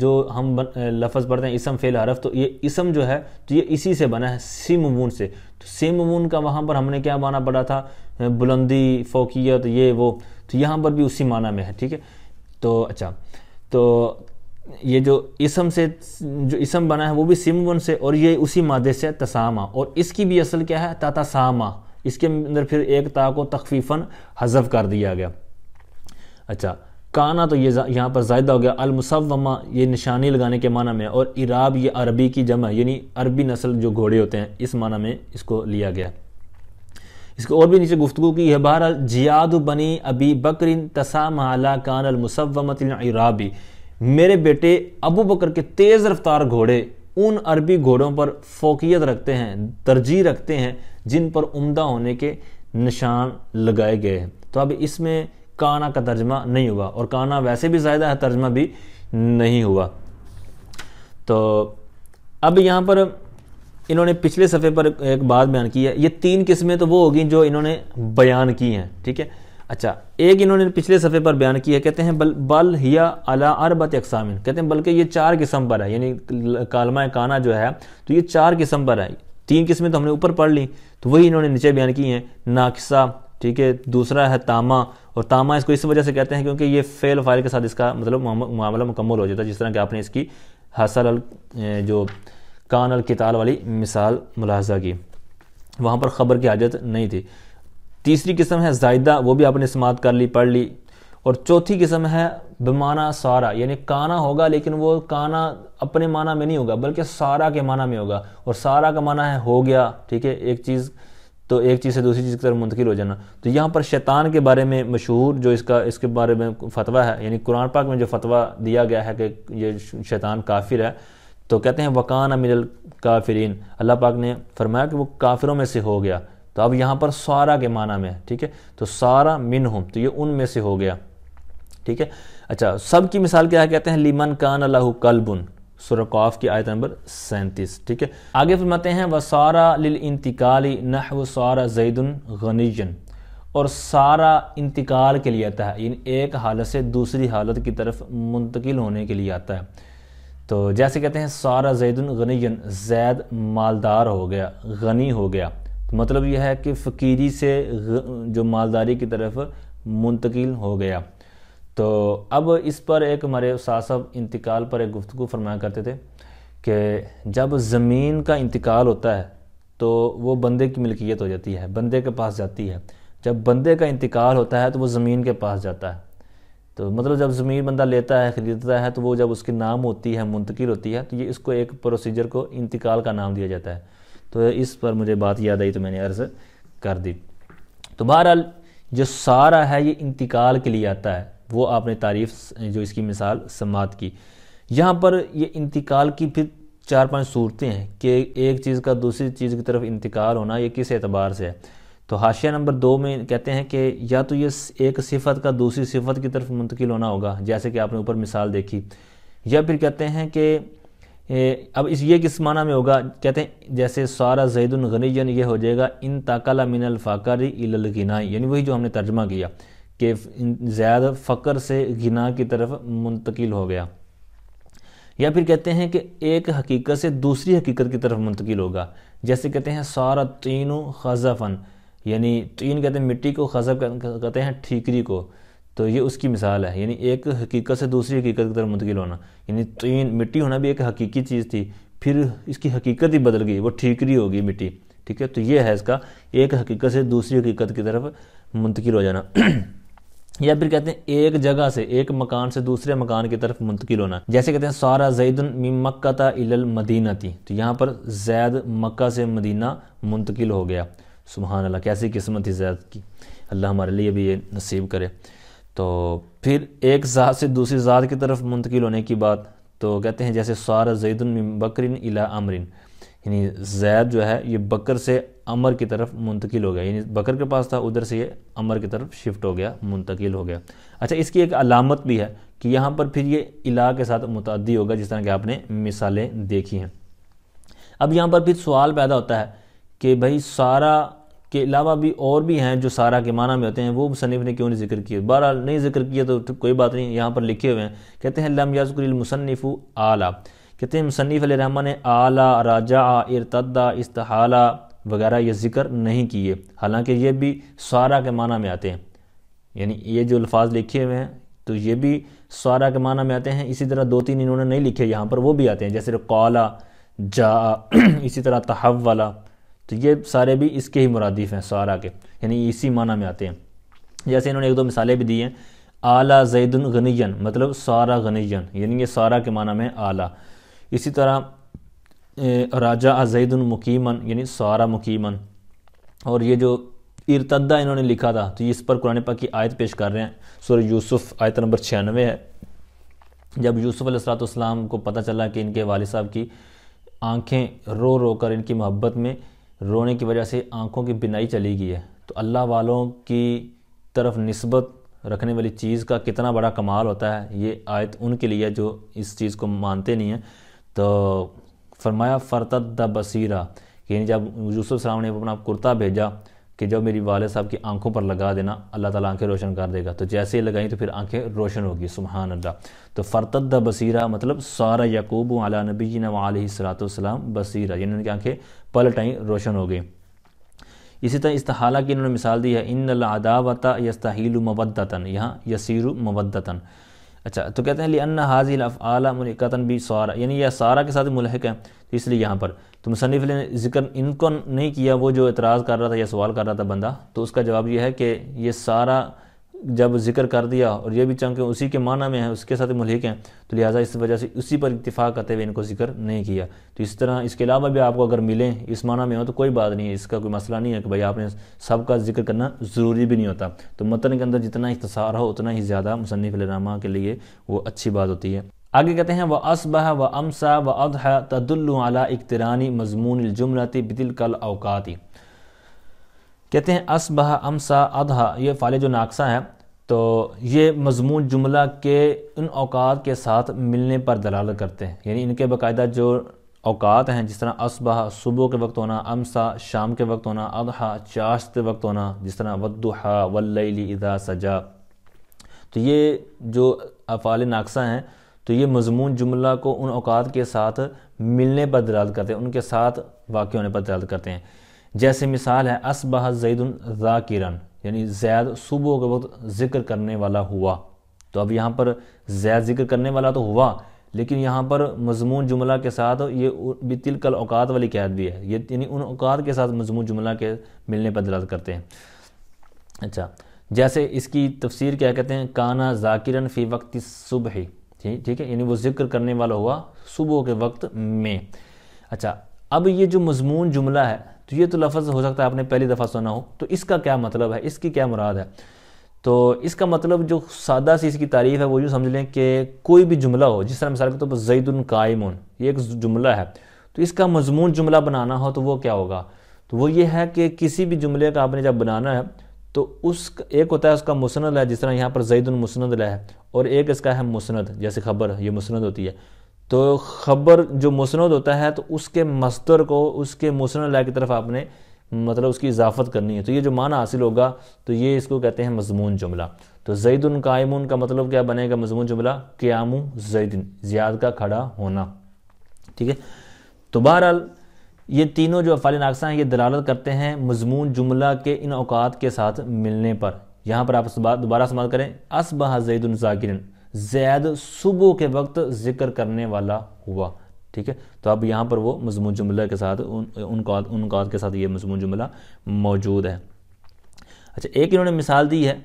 जो हम लफ्ज़ पढ़ते हैं इसम फेल हरफ तो ये इसम जो है तो ये इसी से बना है सिमून से तो सिमून का वहाँ पर हमने क्या माना पड़ा था बुलंदी फोकियत ये वो तो यहाँ पर भी उसी माना में है ठीक है तो अच्छा तो ये जो इसम से जो इसम बना है वो भी सिमून से और ये उसी मादे से तसामा और इसकी भी असल क्या है तातासामा इसके अंदर फिर एक ता को तखफीफन हजफ कर दिया गया अच्छा काना तो ये यहाँ पर जायदा हो गया अलमुसवमा ये निशानी लगाने के माना में और इराब ये अरबी की जमा यानी अरबी नस्ल जो घोड़े होते हैं इस माना में इसको लिया गया इसको और भी नीचे गुफ्तु की है बहर जियाद बनी अबी बकरिन तसाम आला कान इराबी मेरे बेटे अबू बकर के तेज़ रफ्तार घोड़े उन अरबी घोड़ों पर फोकियत रखते हैं तरजीह रखते हैं जिन पर उमदा होने के निशान लगाए गए हैं तो अब इसमें काना का तर्जमा नहीं हुआ और काना वैसे भी ज्यादा है तर्जमा भी नहीं हुआ तो अब यहाँ पर इन्होंने पिछले सफ़े पर एक बात बयान की है ये तीन किस्में तो वो होगी जो इन्होंने बयान की हैं ठीक है अच्छा एक इन्होंने पिछले सफ़े पर बयान किया कहते हैं बल बल हिया अला अरबत अकसामिन कहते हैं बल्कि ये चार किस्म पर है यानी कालमा काना जो है तो ये चार किस्म पर है तीन किस्में तो हमने ऊपर पढ़ ली तो वही इन्होंने नीचे बयान की हैं नाकसा ठीक है दूसरा है तामा और तामा इसको इस वजह से कहते हैं क्योंकि ये फेल फाइल के साथ इसका मतलब मामला मुकम्मल हो जाता है जिस तरह कि आपने इसकी हसल अल जो कान अल किताल वाली मिसाल मुलाजा की वहाँ पर ख़बर की हाजत नहीं थी तीसरी किस्म है जायदा वो भी आपने समात कर ली पढ़ ली और चौथी किस्म है बेमाना सारा यानी काना होगा लेकिन वो काना अपने माना में नहीं होगा बल्कि सारा के माना में होगा और सारा का माना है हो गया ठीक है एक चीज़ तो एक चीज़ से दूसरी चीज़ की तरफ मुंतकिल हो जाना तो यहाँ पर शैतान के बारे में मशहूर जो इसका इसके बारे में फतवा है यानी कुरान पाक में जो फतवा दिया गया है कि ये शैतान काफिर है तो कहते हैं वकान अमिरल काफिरीन अल्लाह पाक ने फरमाया कि वो काफिरों में से हो गया तो अब यहाँ पर सारा के माना में ठीक है तो सारा मिन तो ये उनमें से हो गया ठीक है अच्छा सब की मिसाल क्या है कहते हैं लिमन कान अल्लाह कलबुन सुरकाफ की आयत नंबर सैंतीस ठीक है आगे फरमाते हैं सारा लिल इंतकाली व सारा जैदन गनीजन और सारा इंतकाल के लिए आता है इन एक हालत से दूसरी हालत की तरफ मुंतकिल होने के लिए आता है तो जैसे कहते हैं सारा जैदन गनीजन जैद मालदार हो गया गनी हो गया तो मतलब यह है कि फ़कीरी से जो मालदारी की तरफ मुंतकिल हो गया तो अब इस पर एक हमारे साहब इंतकाल पर एक गुफ्तु फरमाया करते थे कि जब ज़मीन का इंतकाल होता है तो वो बंदे की मिलकियत हो जाती है बंदे के पास जाती है जब बंदे का इंतकाल होता है तो वो ज़मीन के पास जाता है तो मतलब जब ज़मीन बंदा लेता है ख़रीदता है तो वो जब उसके नाम होती है मुंतकिल होती है तो ये इसको एक प्रोसीजर को इंतकाल का नाम दिया जाता है तो इस पर मुझे बात याद आई तो मैंने अर्ज़ कर दी तो बहरहाल जो सारा है ये इंतकाल के लिए आता है वो आपने तारीफ जो इसकी मिसाल समात की यहाँ पर ये इंतकाल की फिर चार पांच सूरतें हैं कि एक चीज़ का दूसरी चीज़ की तरफ इंतकाल होना ये किस एतबार से है तो हाशिया नंबर दो में कहते हैं कि या तो ये एक सिफत का दूसरी सिफत की तरफ मुंतकिल होना होगा जैसे कि आपने ऊपर मिसाल देखी या फिर कहते हैं कि अब इस ये किस माना में होगा कहते हैं जैसे सारा जैदन गनीजन ये हो जाएगा इन ताकला मिनल फ़ाकारी इलगिनाई यानी वही जो हमने तर्जमा किया के ज़्यादा फ़कर से गिना की तरफ मुंतकिल हो गया या फिर कहते हैं कि एक हकीकत से दूसरी हकीकत की तरफ मुंतकिल होगा जैसे कहते हैं सारा तीन खज़फ़न यानी तीन कहते हैं मिट्टी को खज़ब कहते हैं ठीकरी को तो ये उसकी मिसाल है यानी एक हकीकत से दूसरी हकीकत की तरफ मुंतकिल होना यानी तीन मिट्टी होना भी एक हकीकी चीज़ थी फिर इसकी हकीकत ही बदल गई वो ठीकरी होगी मिट्टी ठीक है तो ये है इसका एक हकीकत से दूसरी हकीकत की तरफ मुंतकिल हो जाना या फिर कहते हैं एक जगह से एक मकान से दूसरे मकान की तरफ मुंतकिल होना जैसे कहते हैं सारा जैदन मक्का इलल मदीना थी तो यहाँ पर जैद मक्का से मदीना मुंतकिल हो गया सुबहान अल्लाह कैसी किस्मत थी जैद की अल्लाह हमारे लिए भी ये नसीब करे तो फिर एक ज़ात से दूसरी ज़ात की तरफ मुंतकिल होने की बात तो कहते हैं जैसे सारा जैदन बकरिन इला अमरिन यानी जैद जो है ये बकर से अमर की तरफ मुंतकिल हो गया यानी बकर के पास था उधर से ये अमर की तरफ शिफ्ट हो गया मुंतकिल हो गया अच्छा इसकी एक अलामत भी है कि यहाँ पर फिर ये इला के साथ मुतदी होगा जिस तरह की आपने मिसालें देखी हैं अब यहाँ पर फिर सवाल पैदा होता है कि भाई सारा के अलावा भी और भी हैं जो सारा के माना में होते हैं वो मुसनफ़ ने क्यों नहीं जिक्र किए बहरहाल नहीं जिक्र किया तो कोई बात नहीं यहाँ पर लिखे हुए हैं कहते हैं लम याजकुल मुसनफ़ आला कहते हैं मुसनफ़ रहमा ने आला राजा इरतदा इस्तहाला वगैरह ये ज़िक्र नहीं किए हालांकि ये भी सारा के माना में आते हैं यानी ये जो अल्फाज लिखे हुए हैं तो ये भी सारा के माना में आते हैं इसी तरह दो तीन इन्होंने नहीं लिखे यहाँ पर वो भी आते हैं जैसे कौला जा इसी तरह तहव वाला तो ये सारे भी इसके ही मुरादिफ हैं सारा के यानी इसी माना में आते हैं जैसे इन्होंने एक दो मिसालें भी दी हैं आला जैदन गनीजन मतलब सारा गनीजन यानी ये सारा के माना में आला इसी तरह राजा अजैदन मुकीमन यानी सारा मुकीमन और ये जो इरतदा इन्होंने लिखा था तो इस पर कुरान पाक की आयत पेश कर रहे हैं सुर यूसुफ आयत नंबर छियानवे है जब यूसुफ अलैहिस्सलाम को पता चला कि इनके वाल साहब की आंखें रो रो कर इनकी मोहब्बत में रोने की वजह से आंखों की बिनाई चली गई है तो अल्लाह वालों की तरफ नस्बत रखने वाली चीज़ का कितना बड़ा कमाल होता है ये आयत उनके लिए जो इस चीज़ को मानते नहीं हैं तो फरमाया फ़रतद बसीरा कि जब यूसुफ सलाम ने अपना कुर्ता भेजा कि जब मेरी वाले साहब की आंखों पर लगा देना अल्लाह ताला आंखें रोशन कर देगा तो जैसे ही लगाई तो फिर आंखें रोशन होगी सुबहान अल्लाह तो फ़रतद बसीरा मतलब सारा यकूब अला नबी नवासलातम बसीरा यानी उनकी आंखें पलट आई रोशन हो गई इसी तरह इस्तहाला की इन्होंने मिसाल दी है इन अदावता यस्ताहील मवदतन यहाँ यसीर मवदतन अच्छा तो कहते हैं अन्ना हाजिल अफ़ाला मुनकतन भी सारा यानी यह सारा के साथ मुलहक है तो इसलिए यहाँ पर तो मुसनफ़ ने जिक्र इनको नहीं किया वो जो एतराज़ कर रहा था या सवाल कर रहा था बंदा तो उसका जवाब यह है कि ये सारा जब जिक्र कर दिया और ये भी चूँकि उसी के माना में है उसके साथ मलिक हैं तो लिहाजा इस वजह से उसी पर इतफ़ा करते हुए इनको जिक्र नहीं किया तो इस तरह इसके अलावा भी आपको अगर मिलें इस माना में हो तो कोई बात नहीं है इसका कोई मसला नहीं है कि भाई आपने सब का जिक्र करना ज़रूरी भी नहीं होता तो मतन के अंदर जितना इतसार हो उतना ही ज़्यादा मुसनफ़ के लिए वो अच्छी बात होती है आगे कहते हैं व असबह व अमसा व अदहा अला इकतरानी मजमून जुमलाती बिदिल कल अवकाती कहते हैं असबह अमसा अदहा ये फ़ाल जो नाकसा है तो ये मजमून जुमला के उन अवकात के साथ मिलने पर दलालत करते हैं यानी इनके बाकायदा जो अवकात हैं जिस तरह असबह सुबह के वक्त होना अमसा शाम के वक्त होना अदहा चाश के वक्त होना जिस तरह वद्दुहा वल्लैली इदा सजा तो ये जो अफ़ाल नाकसा हैं तो ये मजमून जुमला को उन अवकात के साथ मिलने पर दलालत करते हैं उनके साथ वाक़ होने पर दलालत करते हैं जैसे मिसाल है असबह जैदन ज़ाकिरन यानी जैद सुबह के वक्त जिक्र करने वाला हुआ तो अब यहाँ पर जैद जिक्र करने वाला तो हुआ लेकिन यहाँ पर मजमून जुमला के साथ ये भी तिलकल औकात वाली कैद भी है ये यानी उन औकात के साथ मजमून जुमला के मिलने पर दलाल करते हैं अच्छा जैसे इसकी तफसीर क्या कहते हैं काना जाकिरन फ़ी वक्त सुबह ठीक ठीक है यानी वो जिक्र करने वाला हुआ सुबह के वक्त में अच्छा अब ये जो मजमून जुमला है तो ये तो लफज हो सकता है आपने पहली दफ़ा सुना हो तो इसका क्या मतलब है इसकी क्या मुराद है तो इसका मतलब जो सादा सी इसकी तारीफ़ है वो यूँ समझ लें कि कोई भी जुमला हो जिस तरह मिसाल के तौर पर जईदन कायमन ये एक जुमला है तो इसका मजमून जुमला बनाना हो तो वो क्या होगा तो वो ये है कि किसी भी जुमले का आपने जब बनाना है तो उस एक होता है उसका मुसनद है जिस तरह यहाँ पर जईदन मुसनद है और एक इसका है मुसनद जैसे खबर ये मुसनद होती है तो खबर जो मुसनद होता है तो उसके मस्तर को उसके मुसन ला की तरफ आपने मतलब उसकी इजाफत करनी है तो ये जो माना हासिल होगा तो ये इसको कहते हैं मजमून जुमला तो जैदन कायमून का मतलब क्या बनेगा मजमून जुमला क्यामू जैदिन ज़ियाद का खड़ा होना ठीक है तो बहरहाल ये तीनों जो अफाल नाकसा हैं ये दलालत करते हैं मजमून जुमला के इन अवकात के साथ मिलने पर यहाँ पर आप दोबारा इस्तेमाल करें असबह जैदन जाकिरन जैद सुबह के वक्त जिक्र करने वाला हुआ ठीक है तो अब यहाँ पर वो मजमून जुमला के साथ उन उनका उनका के साथ ये मजमून जुमला मौजूद है अच्छा एक इन्होंने मिसाल दी है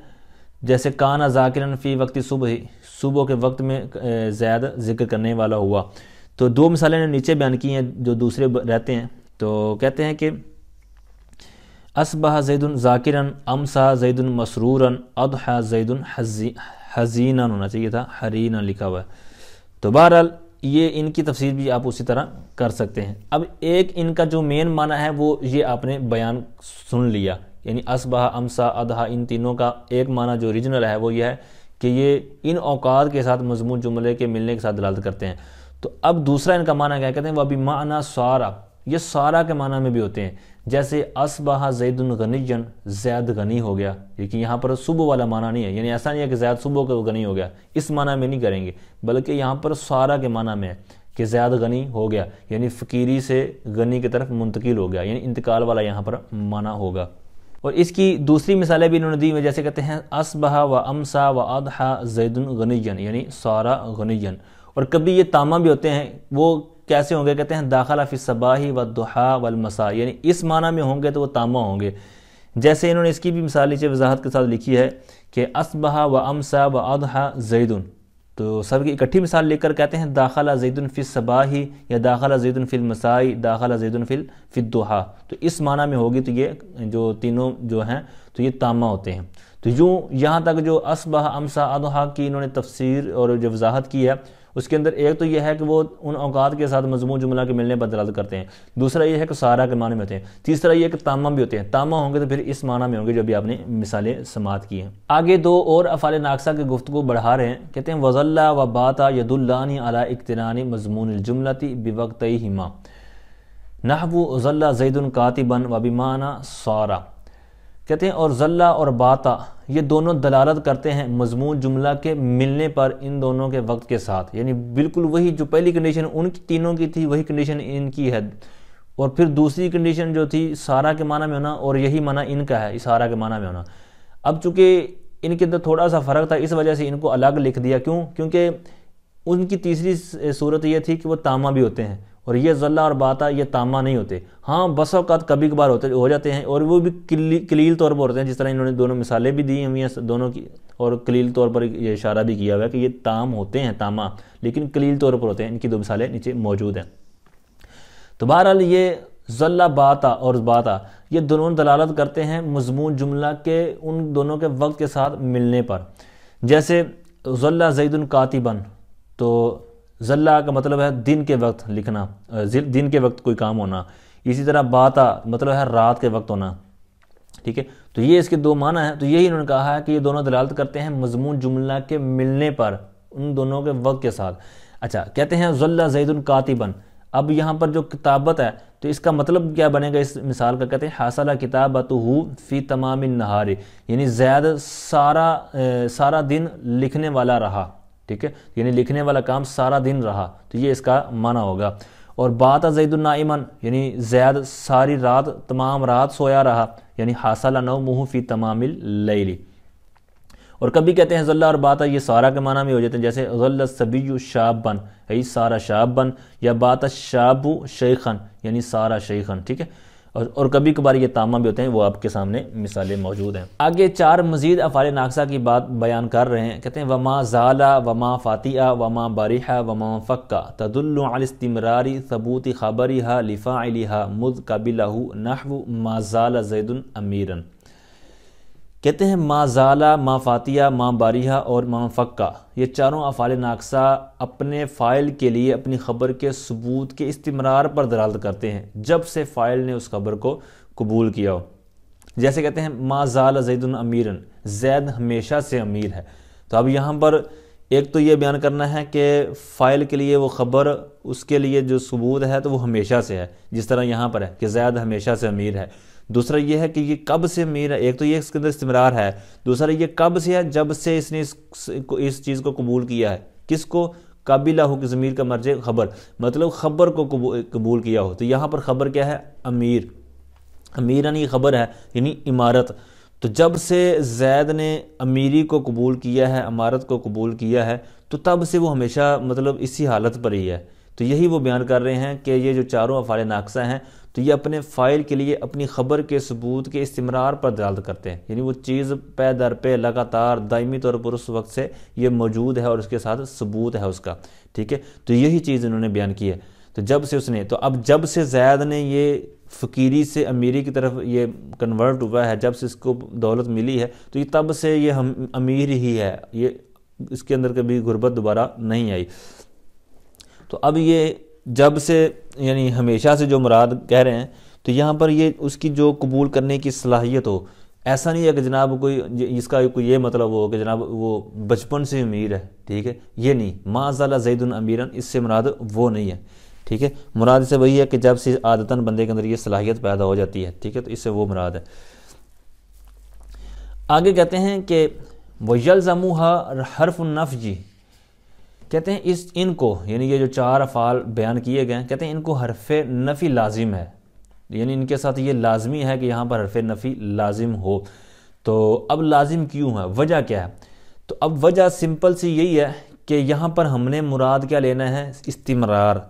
जैसे काना जाकिरन फ़ी वक्ती सुबह ही सुबह के वक्त में जैद जिक्र करने वाला हुआ तो दो मिसालें नीचे बयान की हैं जो दूसरे रहते हैं तो कहते हैं कि असबह जैदन जाकिरन अमसा जैदन मसरूरन अदहा जैदन हजीना होना चाहिए था हरीना लिखा हुआ है तो बहरहाल ये इनकी तफसीर भी आप उसी तरह कर सकते हैं अब एक इनका जो मेन माना है वो ये आपने बयान सुन लिया यानी असबह अमसा अदहा इन तीनों का एक माना जो ओरिजिनल है वो ये है कि ये इन औकात के साथ मजमून जुमले के मिलने के साथ दलालत करते हैं तो अब दूसरा इनका माना क्या कहते हैं वह अभी माना सारा ये सारा के माना में भी होते हैं जैसे असबहा जैदन गनीजन जैद गनी हो गया लेकिन यहाँ पर सुबह वाला माना नहीं है यानी ऐसा नहीं है कि जैद सुबह का गनी हो गया इस माना में नहीं करेंगे बल्कि यहाँ पर सारा के माना में है कि ज़्याद गनी हो गया यानी फ़कीरी से गनी की तरफ मुंतकिल हो गया यानी इंतकाल वाला यहाँ पर माना होगा और इसकी दूसरी मिसालें भी इन्होंने दी हुई जैसे कहते हैं असबहा व अमसा व अदहा जैदन गनीजन यानी सारा गनीजन और कभी ये तामा भी होते हैं वो कैसे होंगे कहते हैं दाखिला फ़िस सबाही व दुहा मसा यानी इस माना में होंगे तो वो तामा होंगे जैसे इन्होंने इसकी भी मिसाल नीचे वजाहत के साथ लिखी है कि असबहा व अमसा व अदहा जैदन तो सब की इकट्ठी मिसाल लेकर कहते हैं दाखिला जैदन फ़िल सबाही या दाखिला जैदन फ़िल मसाई दाखिला जैदन फ़िल दुहा तो इस माना में होगी तो ये जो तीनों जो हैं तो ये तामा होते हैं तो यूँ यहाँ तक जो असबहा अमसा अदहा की इन्होंने तफसीर और जो वजाहत की है उसके अंदर एक तो यह है कि वो उन अवकात के साथ मजमू जुमला के मिलने पर दलाल करते हैं दूसरा यह है कि सारा के माने में होते हैं तीसरा यह कि तामा भी होते हैं तामा होंगे तो फिर इस माना में होंगे जो भी आपने मिसालें समात की हैं आगे दो और अफाल नाकसा के गुफ्त को बढ़ा रहे हैं कहते हैं वजल्ला व बाता यदुल्लानी अला इकतरानी मजमून जुमलती बिवक्त हिमा नहबू उजल्ला जैदन कातिबन व बिमाना सारा कहते हैं और जल्ला और बाता ये दोनों दलालत करते हैं मजमून जुमला के मिलने पर इन दोनों के वक्त के साथ यानी बिल्कुल वही जो पहली कंडीशन उनकी तीनों की थी वही कंडीशन इनकी है और फिर दूसरी कंडीशन जो थी सारा के माना में होना और यही माना इनका है सारा के माना में होना अब चूंकि इनके अंदर थोड़ा सा फ़र्क था इस वजह से इनको अलग लिख दिया क्यों क्योंकि उनकी तीसरी सूरत यह थी कि वो तामा भी होते हैं और ये जल्ला और बाता ये तामा नहीं होते हाँ बस अवकात कभी कभार होते हो जाते हैं और वो भी किली कलील तौर पर होते हैं जिस तरह इन्होंने दोनों मिसालें भी दी हुई हैं दोनों की और कलील तौर पर ये इशारा भी किया हुआ है कि ये ताम होते हैं तामा लेकिन कलील तौर पर होते हैं इनकी दो मिसालें नीचे मौजूद हैं तो बहरहाल ये जल्ला बाता और बाता ये दोनों दलालत करते हैं मजमून जुमला के उन दोनों के वक्त के साथ मिलने पर जैसे जल्ला जैदुल कातिबन तो जल्ला का मतलब है दिन के वक्त लिखना दिन के वक्त कोई काम होना इसी तरह बाता मतलब है रात के वक्त होना ठीक है तो ये इसके दो माना है तो यही इन्होंने कहा है कि ये दोनों दलालत करते हैं मजमून जुमला के मिलने पर उन दोनों के वक्त के साथ अच्छा कहते हैं जल्ला जैदुल कातिबन अब यहाँ पर जो किताबत है तो इसका मतलब क्या बनेगा इस मिसाल का कहते हैं हासला किताबत हु फ़ी तमाम नहारे यानी जैद सारा ए, सारा दिन लिखने वाला रहा ठीक है यानी लिखने वाला काम सारा दिन रहा तो ये इसका माना होगा और बात जैदुलनाइमन यानी जैद सारी रात तमाम रात सोया रहा यानी हासिल नव मुँह फी तमामिल लैली और कभी कहते हैं जल्ला और बाता ये सारा के माना में हो जाते हैं जैसे गल सबी शाबन यही सारा बन या बात शाबु शेखन यानी सारा शेखन ठीक है और, और कभी कभार ये तामा भी होते हैं वो आपके सामने मिसालें मौजूद हैं आगे चार मजीद अफ़ाल नाकसा की बात बयान कर रहे हैं कहते हैं वमा ज़ाला वमा फ़ातिया वमा बारिहा वमा फ़क्का तदुल्लतमरारी सबूत खबरी हा लिफ़ा लिहा मुद कबिला नहव माजाला जैदुल अमीरन कहते हैं माँ ज़ाला माँ फ़ातिया माँ बारिहा और माँ फ़क्का ये चारों अफ़ाल नाकसा अपने फ़ाइल के लिए अपनी ख़बर के सबूत के इस्तेमार पर दलालत करते हैं जब से फ़ाइल ने उस खबर को कबूल किया हो जैसे कहते हैं माँ ज़ाला जैदन अमीरन जैद हमेशा से अमीर है तो अब यहाँ पर एक तो ये बयान करना है कि फ़ाइल के लिए वो ख़बर उसके लिए जो सबूत है तो वो हमेशा से है जिस तरह यहाँ पर है कि जैद हमेशा से अमीर है दूसरा ये है कि ये कब से मीर एक तो ये इसके अंदर इस्तेमरार है दूसरा ये कब से है जब से इसने इस, इस चीज़ को कबूल किया है किसको काबिला हो कि ज़मीर का मर्ज खबर मतलब खबर को कबूल किया हो तो यहाँ पर खबर क्या है अमीर अमीर यानी खबर है यानी इमारत तो जब से जैद ने अमीरी को कबूल किया है इमारत को कबूल किया है तो तब से वो हमेशा मतलब इसी हालत पर ही है तो यही वो बयान कर रहे हैं कि ये जो चारों अफाल नाकसा हैं तो ये अपने फ़ाइल के लिए अपनी ख़बर के सबूत के इस्तेमरार पर दर्द करते हैं यानी वो चीज़ पे दर पे लगातार दायमी तौर पर उस वक्त से ये मौजूद है और उसके साथ सबूत है उसका ठीक है तो यही चीज़ इन्होंने बयान की है तो जब से उसने तो अब जब से जैद ने ये फ़कीरी से अमीरी की तरफ ये कन्वर्ट हुआ है जब से इसको दौलत मिली है तो ये तब से ये हम अमीर ही है ये इसके अंदर कभी गुर्बत दोबारा नहीं आई तो अब ये जब से यानी हमेशा से जो मुराद कह रहे हैं तो यहाँ पर ये उसकी जो कबूल करने की सलाहियत हो ऐसा नहीं है कि जनाब कोई इसका कोई ये मतलब हो कि जनाब वो बचपन से अमीर है ठीक है ये नहीं माजाला जैदन अमीरन इससे मुराद वो नहीं है ठीक है मुराद से वही है कि जब से आदतन बंदे के अंदर ये सलाहियत पैदा हो जाती है ठीक है तो इससे वो मुराद है आगे कहते हैं कि वजल जमूहा हरफ नफ जी कहते हैं इस इनको यानी ये जो चार अफ़ाल बयान किए गए कहते हैं इनको हरफ नफ़ी लाजिम है यानी इनके साथ ये लाजमी है कि यहाँ पर हरफ नफ़ी लाजिम हो तो अब लाजिम क्यों है वजह क्या है तो अब वजह सिंपल सी यही है कि यहाँ पर हमने मुराद क्या लेना है इस्तेमरार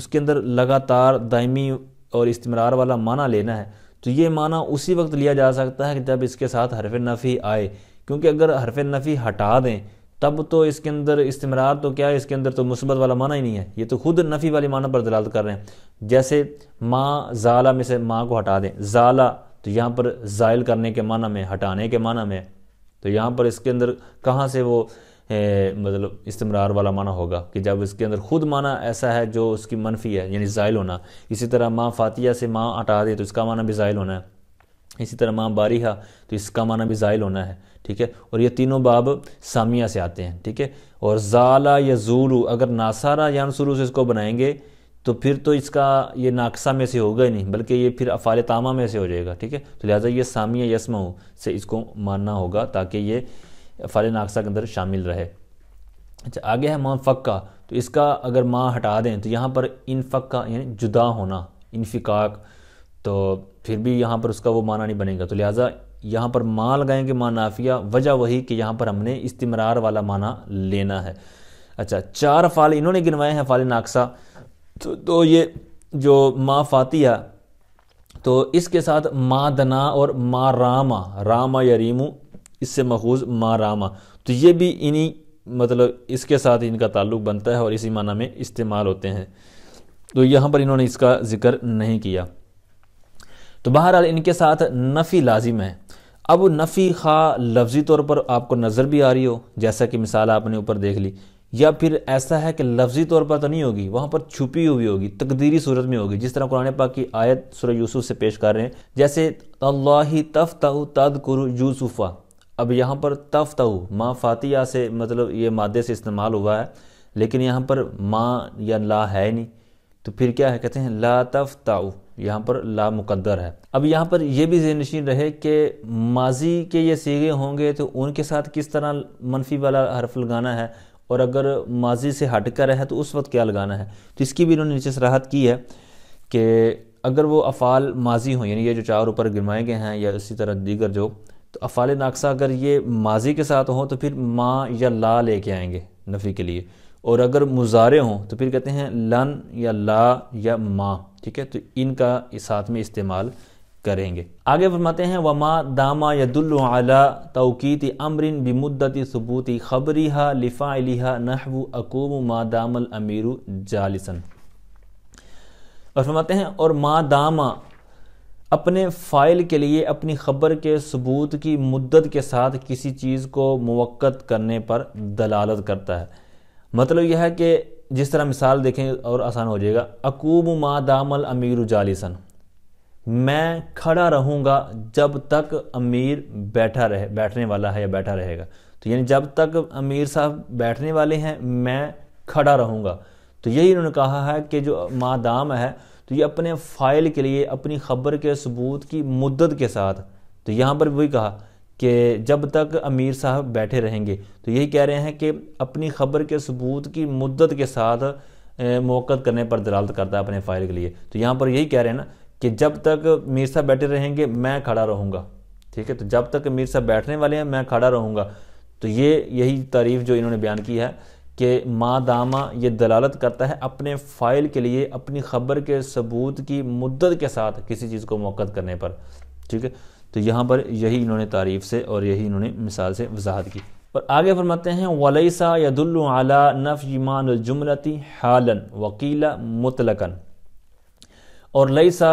उसके अंदर लगातार दायमी और इस्तेमरार वाला माना लेना है तो ये माना उसी वक्त लिया जा सकता है कि जब इसके साथ हरफ नफ़ी आए क्योंकि अगर हरफ नफ़ी हटा दें तब तो इसके अंदर इस्तेमरार तो क्या है इसके अंदर तो मुसबत वाला माना ही नहीं है ये तो खुद नफ़ी वाली माना पर दलालत कर रहे हैं जैसे माँ ज़ाला में से माँ को हटा दें ज़ाला तो यहाँ पर ज़ायल करने के माना में हटाने के माना में तो यहाँ पर इसके अंदर कहाँ से वो ए, मतलब इस्तेमरार वाला माना होगा कि जब इसके अंदर खुद माना ऐसा है जो उसकी मनफी है यानी ज़ायल होना इसी तरह माँ फ़ातिया से माँ हटा दे तो इसका माना भी ज़ायल होना है इसी तरह माँ बारिहा तो इसका माना भी ज़ायल होना है ठीक है और ये तीनों बाब सामिया से आते हैं ठीक है और ज़ाला या जूलू अगर नासारा यान शुरू से इसको बनाएंगे तो फिर तो इसका ये नाकसा में से होगा ही नहीं बल्कि ये फिर अफाल तामा में से हो जाएगा ठीक है तो लिहाजा ये सामिया यसमा से इसको मानना होगा ताकि ये अफाल नाकसा के अंदर शामिल रहे अच्छा आगे है माँ फ़क्का तो इसका अगर माँ हटा दें तो यहाँ पर इन फ़क्का यानी जुदा होना इनफिकाक तो फिर भी यहाँ पर उसका वो माना नहीं बनेगा तो लिहाजा यहाँ पर माँ लगाएंगे माँ नाफिया वजह वही कि यहाँ पर हमने इस्तेमरार वाला माना लेना है अच्छा चार फाल इन्होंने गिनवाए हैं फाल नाकसा तो, तो ये जो माँ फातिया तो इसके साथ माँ दना और माँ रामा रामा या रीमू इससे मखूज माँ रामा तो ये भी इन्हीं मतलब इसके साथ इनका ताल्लुक बनता है और इसी माना में इस्तेमाल होते हैं तो यहाँ पर इन्होंने इसका जिक्र नहीं किया तो बहरहाल इनके साथ नफ़ी लाजिम है अब नफ़ी खा लफ्ज़ी तौर पर आपको नज़र भी आ रही हो जैसा कि मिसाल आपने ऊपर देख ली या फिर ऐसा है कि लफ्ज़ी तौर पर तो नहीं होगी वहाँ पर छुपी हुई होगी तकदीरी सूरत में होगी जिस तरह कुरान पाक की आयत सुर यूसुफ से पेश कर रहे हैं जैसे अल्लाह तफ तहु तद कुरु यूसुफ़ा अब यहाँ पर तफ तहु माँ फ़ातिया से मतलब ये मादे से इस्तेमाल हुआ है लेकिन यहाँ पर माँ या ला है नहीं तो फिर क्या है कहते हैं ला तफ ताऊ यहाँ पर ला मुकद्दर है अब यहाँ पर यह भी नशीन रहे कि माजी के ये सीगे होंगे तो उनके साथ किस तरह मनफी वाला हरफ लगाना है और अगर माजी से हट कर है तो उस वक्त क्या लगाना है तो इसकी भी इन्होंने नीचे सराहत की है कि अगर वो अफ़ाल माजी हों यानी ये जो चार ऊपर गिरमाए गए हैं या इसी तरह दीगर जो तो अफ़ाल नाकसा अगर ये माजी के साथ हों तो फिर माँ या ला लेके आएंगे नफ़ी के लिए और अगर मुजारे हों तो फिर कहते हैं लन या ला या माँ ठीक है तो इनका इस साथ में इस्तेमाल करेंगे आगे फरमाते हैं वमा दामा यदुल्ला तोकीत अमरिन बिमुद्दत सबूती खबरीहा लिहा नहव अकूम मा दामल अमीर जालिसन और फरमाते हैं और मा दामा अपने फ़ाइल के लिए अपनी खबर के सबूत की मुद्दत के साथ किसी चीज़ को मुवक़ करने पर दलालत करता है मतलब यह है कि जिस तरह मिसाल देखें और आसान हो जाएगा अकूब मा दामल अमीर जालिसन मैं खड़ा रहूँगा जब तक अमीर बैठा रहे बैठने वाला है या बैठा रहेगा तो यानी जब तक अमीर साहब बैठने वाले हैं मैं खड़ा रहूँगा तो यही इन्होंने कहा है कि जो मादाम है तो ये अपने फ़ाइल के लिए अपनी खबर के सबूत की मुद्दत के साथ तो यहाँ पर वही कहा कि जब तक अमीर साहब बैठे रहेंगे तो यही कह रहे हैं कि अपनी खबर के सबूत की मुद्दत के साथ मौक़त करने पर दलालत करता है अपने फ़ाइल के लिए तो यहाँ पर यही कह रहे हैं ना कि जब तक मीर साहब बैठे रहेंगे मैं खड़ा रहूँगा ठीक है तो जब तक मीर साहब बैठने वाले हैं मैं खड़ा रहूँगा तो ये यही तारीफ जो इन्होंने बयान की है कि दामा ये दलालत करता है अपने फ़ाइल के लिए अपनी खबर के सबूत की मुद्दत के साथ किसी चीज़ को मौक़त करने पर ठीक है तो यहाँ पर यही इन्होंने तारीफ़ से और यही इन्होंने मिसाल से वजाहत की और आगे फरमाते हैं वलैसा यदुल्लु नफ़ीमान नफ़ जुमलती हालन वकीला मुतलकन और लईसा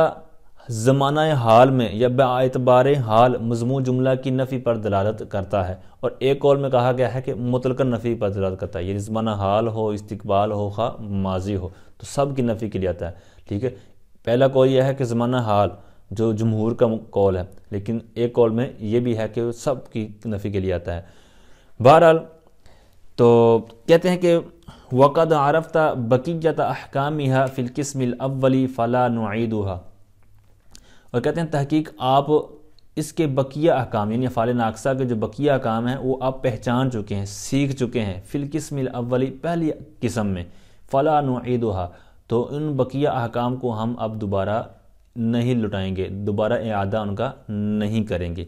ज़माना हाल में या बातबार हाल मजमू जुमला की नफ़ी पर दलालत करता है और एक कौल में कहा गया है कि मुतलकन नफ़ी पर दलालत करता है ये ज़माना हाल हो इस्तबाल हो खा माजी हो तो सब की नफ़ी के लिए आता है ठीक है पहला कौल यह है कि ज़माना हाल जो जमहूर का कॉल है लेकिन एक कॉल में ये भी है कि सब की नफ़ी के लिए आता है बहरहाल तो कहते हैं कि वक़द बकी बकीत अहकाम यह फ़िलकस्मिल अवली फ़ला नुदहा और कहते हैं तहकीक आप इसके बकिया अहकाम यानी फ़ाल नाकसा के जो बकिया अहकाम हैं वो आप पहचान चुके हैं सीख चुके हैं फ़िलकस्मिल अवली पहली किस्म में फ़ला नुदहा तो इन बकिया अहकाम को हम अब दोबारा नहीं लुटाएंगे दोबारा इरादा उनका नहीं करेंगे